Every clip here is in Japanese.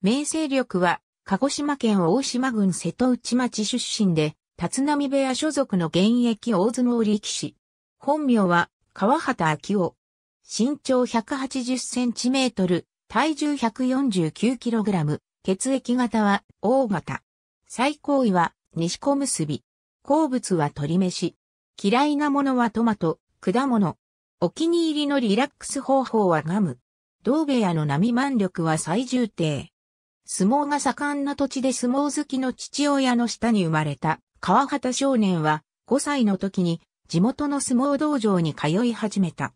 名勢力は、鹿児島県大島郡瀬戸内町出身で、立浪部屋所属の現役大相撲力士。本名は、川畑昭夫。身長180センチメートル、体重149キログラム、血液型は、O 型。最高位は、西小結び。好物は鶏飯。嫌いなものはトマト、果物。お気に入りのリラックス方法はガム。同部屋の波満力は最重低。相撲が盛んな土地で相撲好きの父親の下に生まれた川畑少年は5歳の時に地元の相撲道場に通い始めた。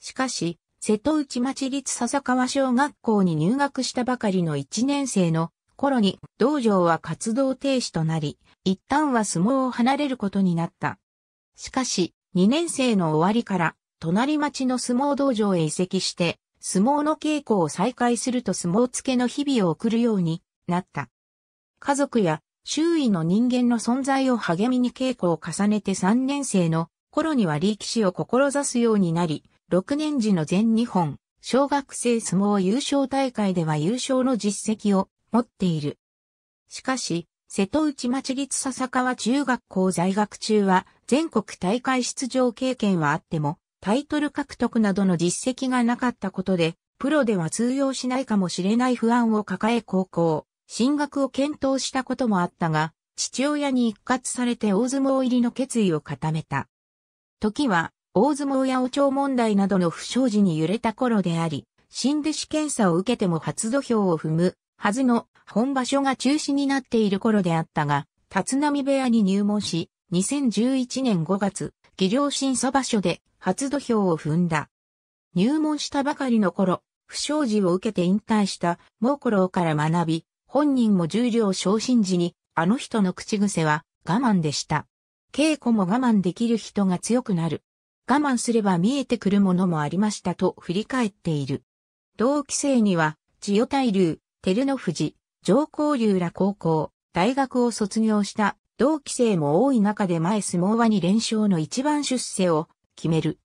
しかし、瀬戸内町立笹川小学校に入学したばかりの1年生の頃に道場は活動停止となり、一旦は相撲を離れることになった。しかし、2年生の終わりから隣町の相撲道場へ移籍して相撲の稽古を再開すると相撲付けの日々を送るようになった。家族や周囲の人間の存在を励みに稽古を重ねて3年生の頃には力士を志すようになり、6年時の全日本小学生相撲優勝大会では優勝の実績を持っている。しかし、瀬戸内町立笹川中学校在学中は全国大会出場経験はあっても、タイトル獲得などの実績がなかったことで、プロでは通用しないかもしれない不安を抱え高校、進学を検討したこともあったが、父親に一括されて大相撲入りの決意を固めた。時は、大相撲やお蝶問題などの不祥事に揺れた頃であり、新弟子検査を受けても初土俵を踏むはずの本場所が中止になっている頃であったが、立浪部屋に入門し、2011年5月、技量審査場所で初土俵を踏んだ。入門したばかりの頃、不祥事を受けて引退した猛虎郎から学び、本人も重量昇進時に、あの人の口癖は我慢でした。稽古も我慢できる人が強くなる。我慢すれば見えてくるものもありましたと振り返っている。同期生には、千代大流、照ノ富士、上皇流ら高校、大学を卒業した同期生も多い中で前相撲はに連勝の一番出世を決める。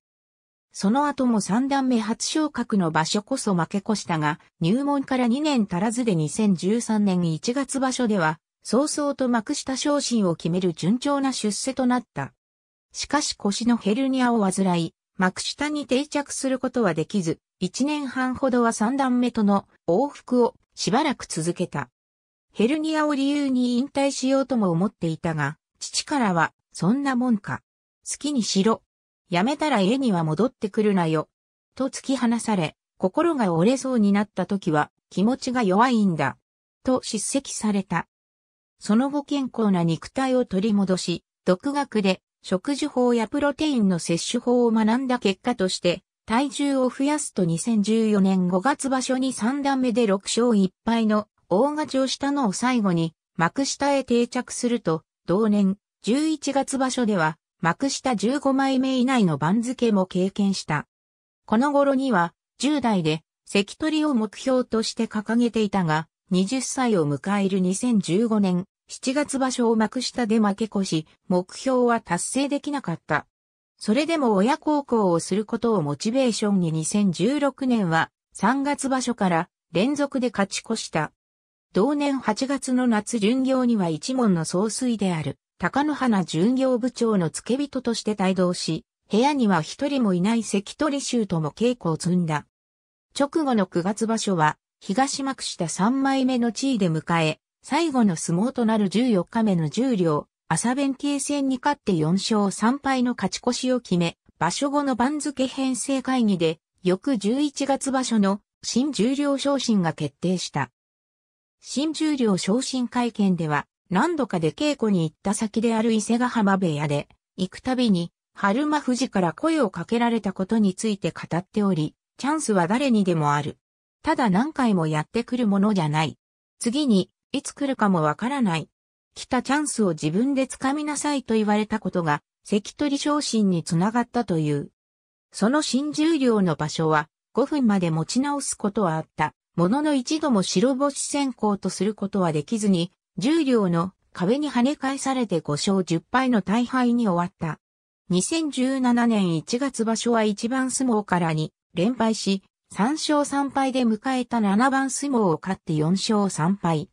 その後も三段目初昇格の場所こそ負け越したが、入門から2年足らずで2013年1月場所では、早々と幕下昇進を決める順調な出世となった。しかし腰のヘルニアを患い、幕下に定着することはできず、1年半ほどは三段目との往復をしばらく続けた。ヘルニアを理由に引退しようとも思っていたが、父からは、そんなもんか。好きにしろ、やめたら家には戻ってくるなよ。と突き放され、心が折れそうになった時は気持ちが弱いんだ。と叱責された。その後健康な肉体を取り戻し、独学で食事法やプロテインの摂取法を学んだ結果として、体重を増やすと2014年5月場所に3段目で6勝1敗の大勝ちをしたのを最後に幕下へ定着すると、同年11月場所では幕下15枚目以内の番付も経験した。この頃には、10代で、関取を目標として掲げていたが、20歳を迎える2015年、7月場所を幕下で負け越し、目標は達成できなかった。それでも親孝行をすることをモチベーションに2016年は3月場所から連続で勝ち越した。同年8月の夏巡業には一門の総帥である高野花巡業部長の付け人として帯同し、部屋には一人もいない関取衆とも稽古を積んだ。直後の九月場所は、東幕下三枚目の地位で迎え、最後の相撲となる14日目の十両、朝弁慶戦に勝って4勝3敗の勝ち越しを決め、場所後の番付編成会議で、翌11月場所の新十両昇進が決定した。新十両昇進会見では、何度かで稽古に行った先である伊勢ヶ浜部屋で、行くたびに、春馬富士から声をかけられたことについて語っており、チャンスは誰にでもある。ただ何回もやってくるものじゃない。次に、いつ来るかもわからない。来たチャンスを自分で掴みなさいと言われたことが、関取昇進につながったという。その新十両の場所は、5分まで持ち直すことはあった。ものの一度も白星先行とすることはできずに、重量両の壁に跳ね返されて5勝10敗の大敗に終わった。2017年1月場所は1番相撲から2連敗し、3勝3敗で迎えた7番相撲を勝って4勝3敗。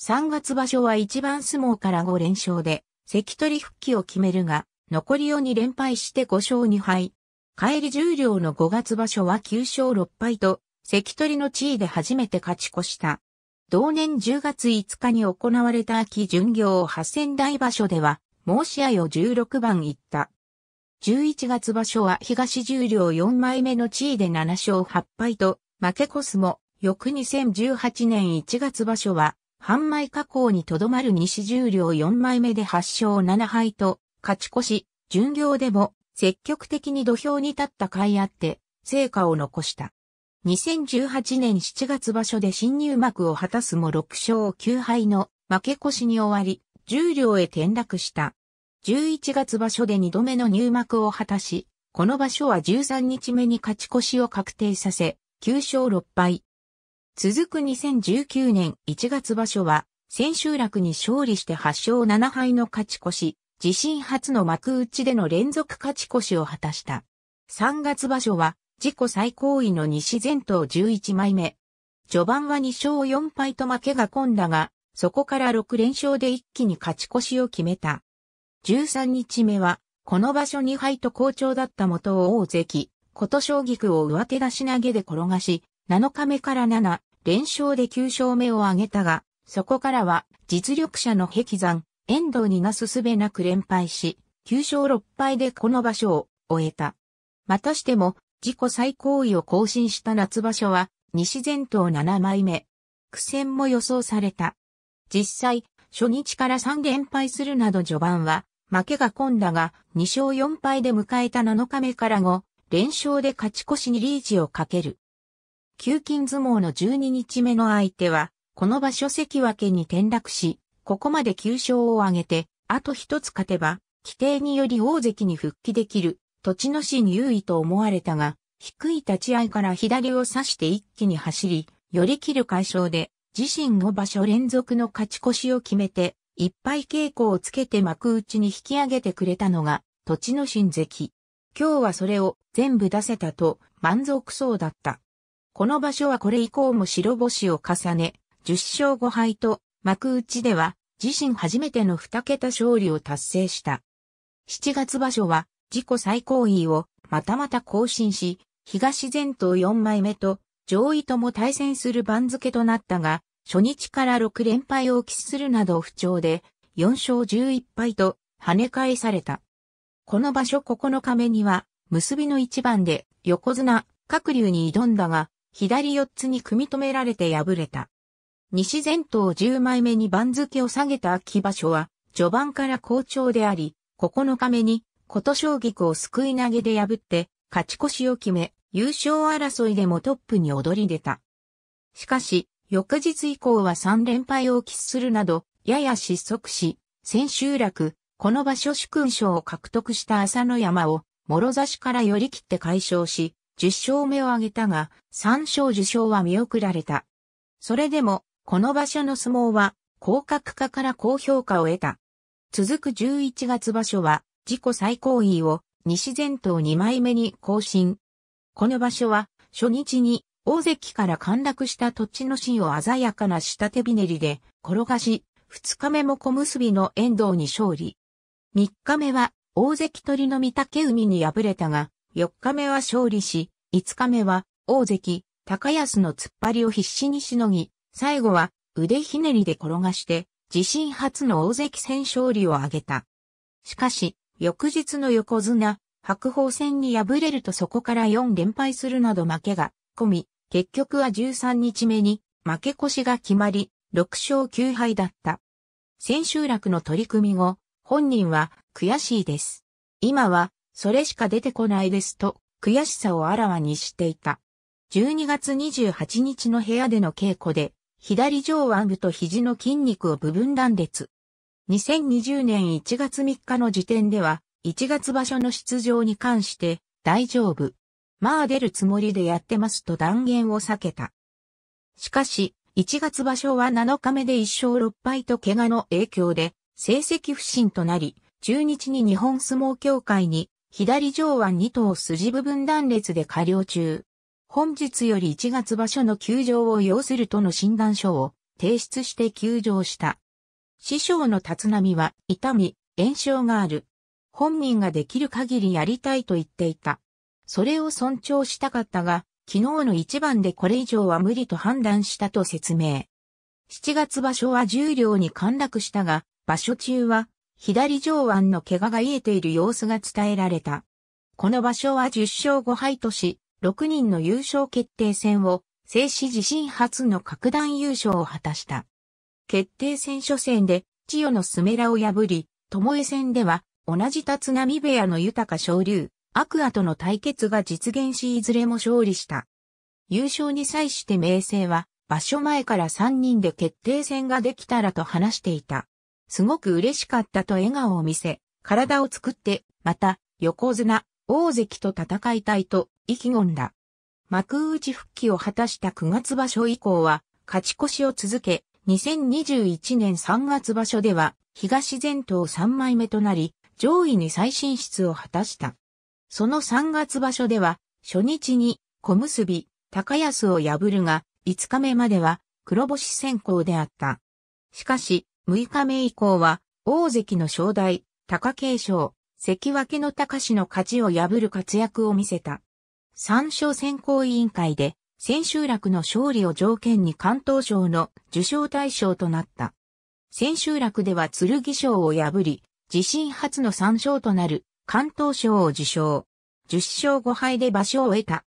3月場所は1番相撲から5連勝で、関取復帰を決めるが、残りを2連敗して5勝2敗。帰り重量両の5月場所は9勝6敗と、関取の地位で初めて勝ち越した。同年10月5日に行われた秋巡業八千台場所では、申し合いを16番行った。11月場所は東十両4枚目の地位で7勝8敗と、負け越すも、翌2018年1月場所は、半枚加工にとどまる西十両4枚目で8勝7敗と、勝ち越し、巡業でも積極的に土俵に立った甲斐あって、成果を残した。2018年7月場所で新入幕を果たすも6勝9敗の負け越しに終わり、重量へ転落した。11月場所で2度目の入幕を果たし、この場所は13日目に勝ち越しを確定させ、9勝6敗。続く2019年1月場所は、千秋楽に勝利して8勝7敗の勝ち越し、自身初の幕内での連続勝ち越しを果たした。3月場所は、自己最高位の西前頭11枚目。序盤は2勝4敗と負けが込んだが、そこから6連勝で一気に勝ち越しを決めた。13日目は、この場所2敗と好調だった元を大関、琴将菊区を上手出し投げで転がし、7日目から7、連勝で9勝目を挙げたが、そこからは、実力者の壁山、遠藤になすすべなく連敗し、9勝6敗でこの場所を終えた。またしても、自己最高位を更新した夏場所は、西前頭7枚目。苦戦も予想された。実際、初日から3連敗するなど序盤は、負けが込んだが、2勝4敗で迎えた7日目から後、連勝で勝ち越しにリーチをかける。急金相撲の12日目の相手は、この場所関脇に転落し、ここまで9勝を挙げて、あと一つ勝てば、規定により大関に復帰できる土地の死に優位と思われたが、低い立ち合いから左を刺して一気に走り、寄り切る解消で、自身5場所連続の勝ち越しを決めて、一敗傾向をつけて幕内に引き上げてくれたのが、土地の新関。今日はそれを全部出せたと満足そうだった。この場所はこれ以降も白星を重ね、10勝5敗と幕内では自身初めての2桁勝利を達成した。7月場所は自己最高位をまたまた更新し、東前頭4枚目と上位とも対戦する番付となったが、初日から6連敗を喫するなど不調で、4勝11敗と跳ね返された。この場所9日目には、結びの一番で横綱、各流に挑んだが、左4つに組み止められて敗れた。西前頭10枚目に番付を下げた秋場所は、序盤から好調であり、9日目に琴将菊を救い投げで破って勝ち越しを決め、優勝争いでもトップに躍り出た。しかし、翌日以降は3連敗を喫するなど、やや失速し、千秋楽、この場所主勲賞を獲得した朝野山を、諸差しから寄り切って解消し、10勝目を挙げたが、3勝受賞は見送られた。それでも、この場所の相撲は、広角化から高評価を得た。続く11月場所は、自己最高位を西前頭2枚目に更新。この場所は初日に大関から陥落した土地の芯を鮮やかな下手びねりで転がし、2日目も小結の遠藤に勝利。3日目は大関鳥の御嶽海に敗れたが、4日目は勝利し、5日目は大関高安の突っ張りを必死にしのぎ、最後は腕ひねりで転がして、自身初の大関戦勝利を挙げた。しかし、翌日の横綱、白鵬戦に敗れるとそこから4連敗するなど負けが込み、結局は13日目に負け越しが決まり、6勝9敗だった。千秋楽の取り組み後、本人は悔しいです。今はそれしか出てこないですと悔しさをあらわにしていた。12月28日の部屋での稽古で、左上腕部と肘の筋肉を部分断裂。2020年1月3日の時点では、1月場所の出場に関して、大丈夫。まあ出るつもりでやってますと断言を避けた。しかし、1月場所は7日目で1勝6敗と怪我の影響で、成績不振となり、中日に日本相撲協会に、左上腕2頭筋部分断裂で過料中。本日より1月場所の休場を要するとの診断書を提出して休場した。師匠の立浪は痛み、炎症がある。本人ができる限りやりたいと言っていた。それを尊重したかったが、昨日の一番でこれ以上は無理と判断したと説明。7月場所は重量に陥落したが、場所中は左上腕の怪我が癒えている様子が伝えられた。この場所は10勝5敗とし、6人の優勝決定戦を、静止自身初の格段優勝を果たした。決定戦初戦で、千代のスメラを破り、巴戦では、同じ立浪部屋の豊昇龍、アクアとの対決が実現しいずれも勝利した。優勝に際して明星は、場所前から3人で決定戦ができたらと話していた。すごく嬉しかったと笑顔を見せ、体を作って、また、横綱、大関と戦いたいと意気込んだ。幕内復帰を果たした9月場所以降は、勝ち越しを続け、2021年3月場所では東全島3枚目となり、上位に再進出を果たした。その3月場所では、初日に小結、高安を破るが、5日目までは黒星先行であった。しかし、6日目以降は、大関の正代、貴景勝、関脇の高氏の勝ちを破る活躍を見せた。参照選考委員会で、千秋楽の勝利を条件に関東賞の受賞対象となった。千秋楽では剣賞を破り、自身初の三賞となる関東賞を受賞。10勝5敗で場所を得た。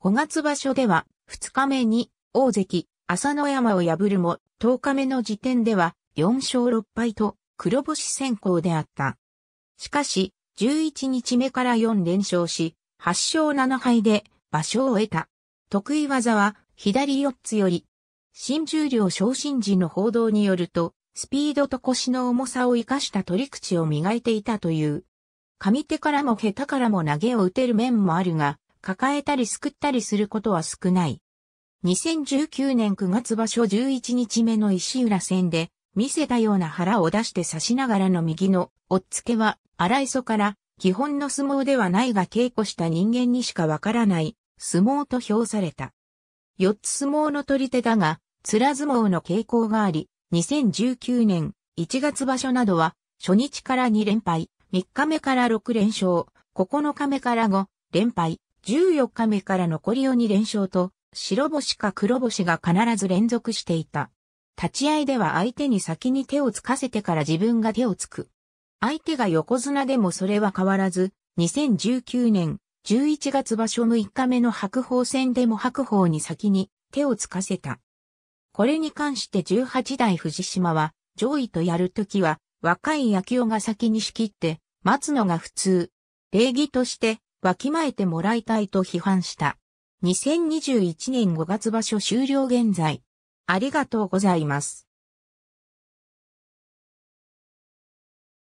5月場所では2日目に大関、朝野山を破るも10日目の時点では4勝6敗と黒星先行であった。しかし、11日目から4連勝し、8勝7敗で場所を得た。得意技は左四つより。新重量昇進時の報道によると、スピードと腰の重さを活かした取り口を磨いていたという。上手からも下手からも投げを打てる面もあるが、抱えたりすくったりすることは少ない。2019年9月場所11日目の石浦戦で、見せたような腹を出して刺しながらの右のおっつけは、荒磯から、基本の相撲ではないが稽古した人間にしかわからない、相撲と評された。四つ相撲の取り手だが、面相撲の傾向があり、2019年1月場所などは、初日から2連敗、3日目から6連勝、9日目から5連敗、14日目から残りを2連勝と、白星か黒星が必ず連続していた。立ち合いでは相手に先に手をつかせてから自分が手をつく。相手が横綱でもそれは変わらず、2019年11月場所6日目の白鵬戦でも白鵬に先に手をつかせた。これに関して18代藤島は、上位とやるときは、若い野球が先に仕切って、待つのが普通。礼儀として、わきまえてもらいたいと批判した。2021年5月場所終了現在。ありがとうございます。